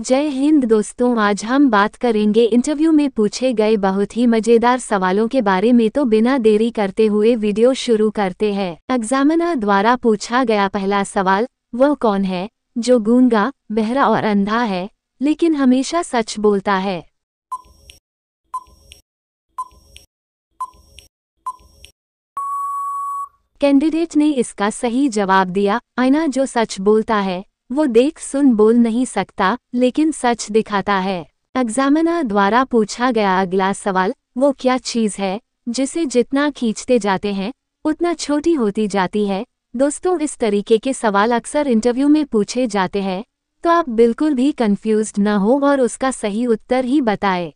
जय हिंद दोस्तों आज हम बात करेंगे इंटरव्यू में पूछे गए बहुत ही मज़ेदार सवालों के बारे में तो बिना देरी करते हुए वीडियो शुरू करते हैं एग्जामिनर द्वारा पूछा गया पहला सवाल वह कौन है जो गूंगा बहरा और अंधा है लेकिन हमेशा सच बोलता है कैंडिडेट ने इसका सही जवाब दिया आईना जो सच बोलता है वो देख सुन बोल नहीं सकता लेकिन सच दिखाता है एग्जामिनर द्वारा पूछा गया अगला सवाल वो क्या चीज़ है जिसे जितना खींचते जाते हैं उतना छोटी होती जाती है दोस्तों इस तरीके के सवाल अक्सर इंटरव्यू में पूछे जाते हैं तो आप बिल्कुल भी कंफ्यूज्ड न हो और उसका सही उत्तर ही बताएं।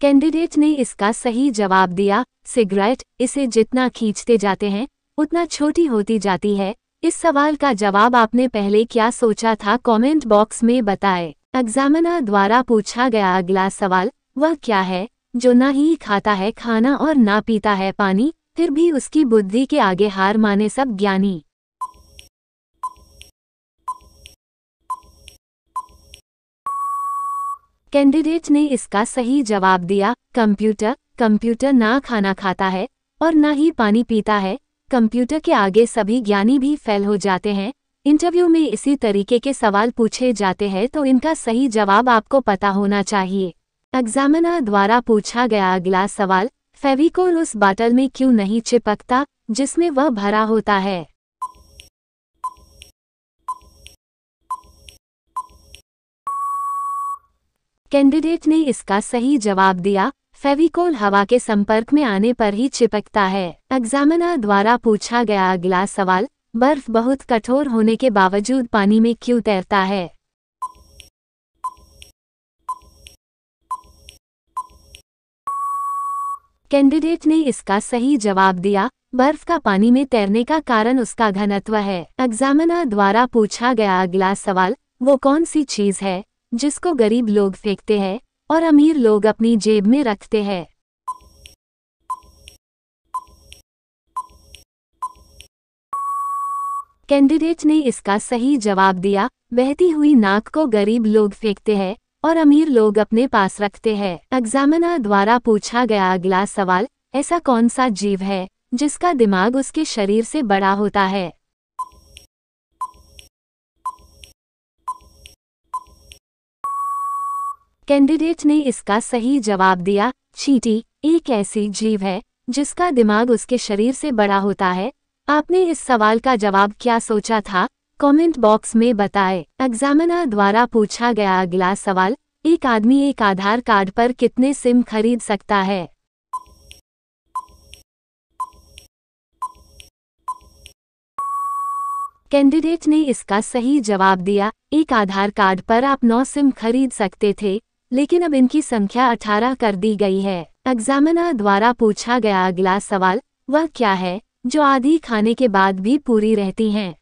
कैंडिडेट ने इसका सही जवाब दिया सिगरेट इसे जितना खींचते जाते हैं उतना छोटी होती जाती है इस सवाल का जवाब आपने पहले क्या सोचा था कमेंट बॉक्स में बताएं। एग्जामिनर द्वारा पूछा गया अगला सवाल वह क्या है जो न ही खाता है खाना और ना पीता है पानी फिर भी उसकी बुद्धि के आगे हार माने सब ज्ञानी कैंडिडेट ने इसका सही जवाब दिया कंप्यूटर कंप्यूटर ना खाना खाता है और ना ही पानी पीता है कंप्यूटर के आगे सभी ज्ञानी भी फैल हो जाते हैं इंटरव्यू में इसी तरीके के सवाल पूछे जाते हैं तो इनका सही जवाब आपको पता होना चाहिए एग्जामिनर द्वारा पूछा गया अगला सवाल फेविकोल उस बाटल में क्यों नहीं चिपकता जिसमें वह भरा होता है कैंडिडेट ने इसका सही जवाब दिया फेविकोल हवा के संपर्क में आने पर ही चिपकता है एग्जामिनर द्वारा पूछा गया अगला सवाल बर्फ बहुत कठोर होने के बावजूद पानी में क्यों तैरता है कैंडिडेट ने इसका सही जवाब दिया बर्फ का पानी में तैरने का कारण उसका घनत्व है एग्जामिनर द्वारा पूछा गया अगला सवाल वो कौन सी चीज है जिसको गरीब लोग फेंकते हैं और अमीर लोग अपनी जेब में रखते हैं कैंडिडेट ने इसका सही जवाब दिया बहती हुई नाक को गरीब लोग फेंकते हैं और अमीर लोग अपने पास रखते हैं एग्जामिनर द्वारा पूछा गया अगला सवाल ऐसा कौन सा जीव है जिसका दिमाग उसके शरीर से बड़ा होता है कैंडिडेट ने इसका सही जवाब दिया चीटी एक ऐसी जीव है जिसका दिमाग उसके शरीर से बड़ा होता है आपने इस सवाल का जवाब क्या सोचा था कमेंट बॉक्स में बताएं। एग्जामिनर द्वारा पूछा गया अगला सवाल एक आदमी एक आधार कार्ड पर कितने सिम खरीद सकता है कैंडिडेट ने इसका सही जवाब दिया एक आधार कार्ड पर आप नौ सिम खरीद सकते थे लेकिन अब इनकी संख्या 18 कर दी गई है एग्जामिनर द्वारा पूछा गया अगला सवाल वह क्या है जो आधी खाने के बाद भी पूरी रहती हैं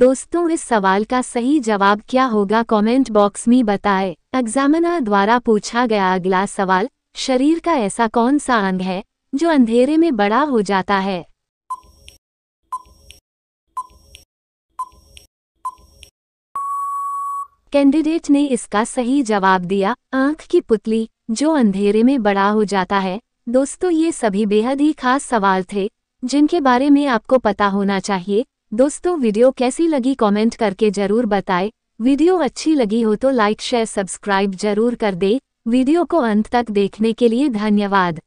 दोस्तों इस सवाल का सही जवाब क्या होगा कमेंट बॉक्स में बताएं। एग्जामिनर द्वारा पूछा गया अगला सवाल शरीर का ऐसा कौन सा अंग है जो अंधेरे में बड़ा हो जाता है कैंडिडेट ने इसका सही जवाब दिया आंख की पुतली जो अंधेरे में बड़ा हो जाता है दोस्तों ये सभी बेहद ही खास सवाल थे जिनके बारे में आपको पता होना चाहिए दोस्तों वीडियो कैसी लगी कमेंट करके जरूर बताएं वीडियो अच्छी लगी हो तो लाइक शेयर सब्सक्राइब जरूर कर दे वीडियो को अंत तक देखने के लिए धन्यवाद